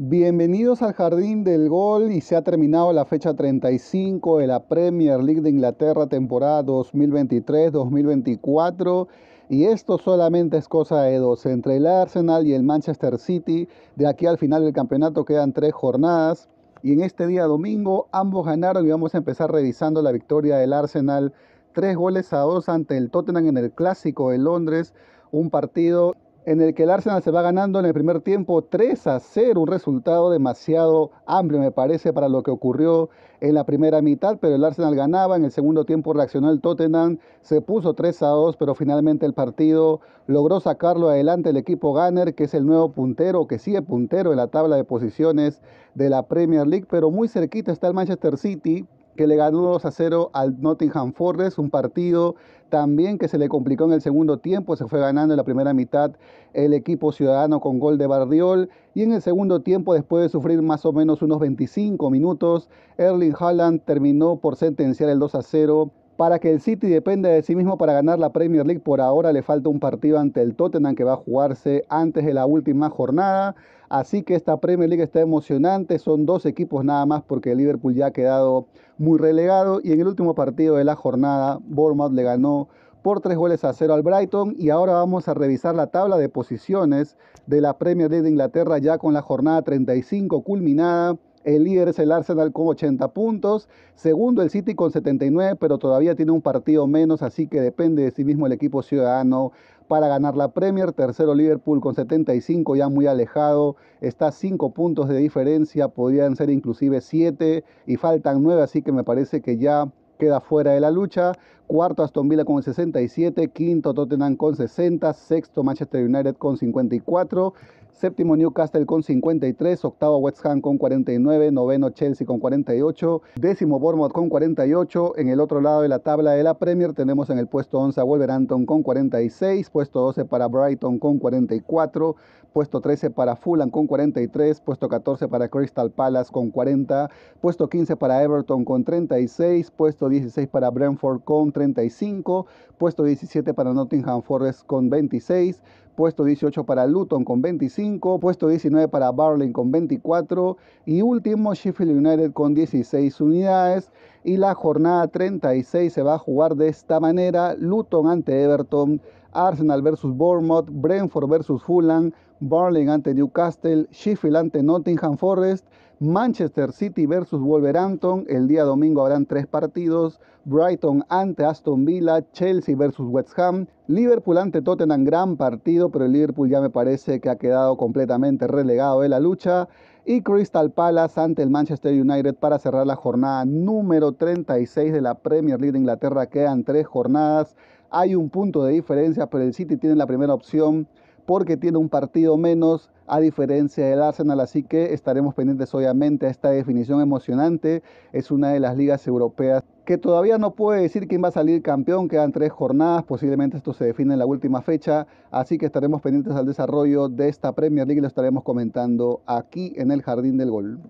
Bienvenidos al Jardín del Gol y se ha terminado la fecha 35 de la Premier League de Inglaterra temporada 2023-2024 y esto solamente es cosa de dos. Entre el Arsenal y el Manchester City de aquí al final del campeonato quedan tres jornadas y en este día domingo ambos ganaron y vamos a empezar revisando la victoria del Arsenal. Tres goles a dos ante el Tottenham en el Clásico de Londres, un partido en el que el Arsenal se va ganando en el primer tiempo 3 a 0, un resultado demasiado amplio me parece para lo que ocurrió en la primera mitad, pero el Arsenal ganaba, en el segundo tiempo reaccionó el Tottenham, se puso 3 a 2, pero finalmente el partido logró sacarlo adelante el equipo Gunner, que es el nuevo puntero, que sigue puntero en la tabla de posiciones de la Premier League, pero muy cerquita está el Manchester City que le ganó 2 a 0 al Nottingham Forest, un partido también que se le complicó en el segundo tiempo, se fue ganando en la primera mitad el equipo ciudadano con gol de Bardiol y en el segundo tiempo, después de sufrir más o menos unos 25 minutos, Erling Haaland terminó por sentenciar el 2 a 0 para que el City dependa de sí mismo para ganar la Premier League. Por ahora le falta un partido ante el Tottenham que va a jugarse antes de la última jornada. Así que esta Premier League está emocionante. Son dos equipos nada más porque el Liverpool ya ha quedado muy relegado. Y en el último partido de la jornada, Bournemouth le ganó por tres goles a cero al Brighton. Y ahora vamos a revisar la tabla de posiciones de la Premier League de Inglaterra ya con la jornada 35 culminada el líder es el Arsenal con 80 puntos. Segundo el City con 79, pero todavía tiene un partido menos, así que depende de sí mismo el equipo ciudadano para ganar la Premier. Tercero Liverpool con 75, ya muy alejado. Está 5 puntos de diferencia, podrían ser inclusive 7 y faltan 9, así que me parece que ya queda fuera de la lucha. Cuarto Aston Villa con 67, quinto Tottenham con 60, sexto Manchester United con 54, séptimo Newcastle con 53, octavo West Ham con 49, noveno Chelsea con 48, décimo Bournemouth con 48. En el otro lado de la tabla de la Premier tenemos en el puesto 11 a Wolverhampton con 46, puesto 12 para Brighton con 44, puesto 13 para Fulham con 43, puesto 14 para Crystal Palace con 40, puesto 15 para Everton con 36, puesto 16 para Brentford con 35, puesto 17 para Nottingham Forest con 26, puesto 18 para Luton con 25, puesto 19 para Barling con 24 y último Sheffield United con 16 unidades. Y la jornada 36 se va a jugar de esta manera. Luton ante Everton, Arsenal versus Bournemouth, Brentford versus Fulham, Barling ante Newcastle, Sheffield ante Nottingham Forest, Manchester City versus Wolverhampton, el día domingo habrán tres partidos, Brighton ante Aston Villa, Chelsea versus West Ham, Liverpool ante Tottenham, gran partido, pero el Liverpool ya me parece que ha quedado completamente relegado de la lucha y Crystal Palace ante el Manchester United para cerrar la jornada número 36 de la Premier League de Inglaterra. Quedan tres jornadas, hay un punto de diferencia, pero el City tiene la primera opción porque tiene un partido menos a diferencia del Arsenal, así que estaremos pendientes obviamente a esta definición emocionante. Es una de las ligas europeas que todavía no puede decir quién va a salir campeón, quedan tres jornadas, posiblemente esto se define en la última fecha, así que estaremos pendientes al desarrollo de esta Premier League y lo estaremos comentando aquí en el Jardín del Gol.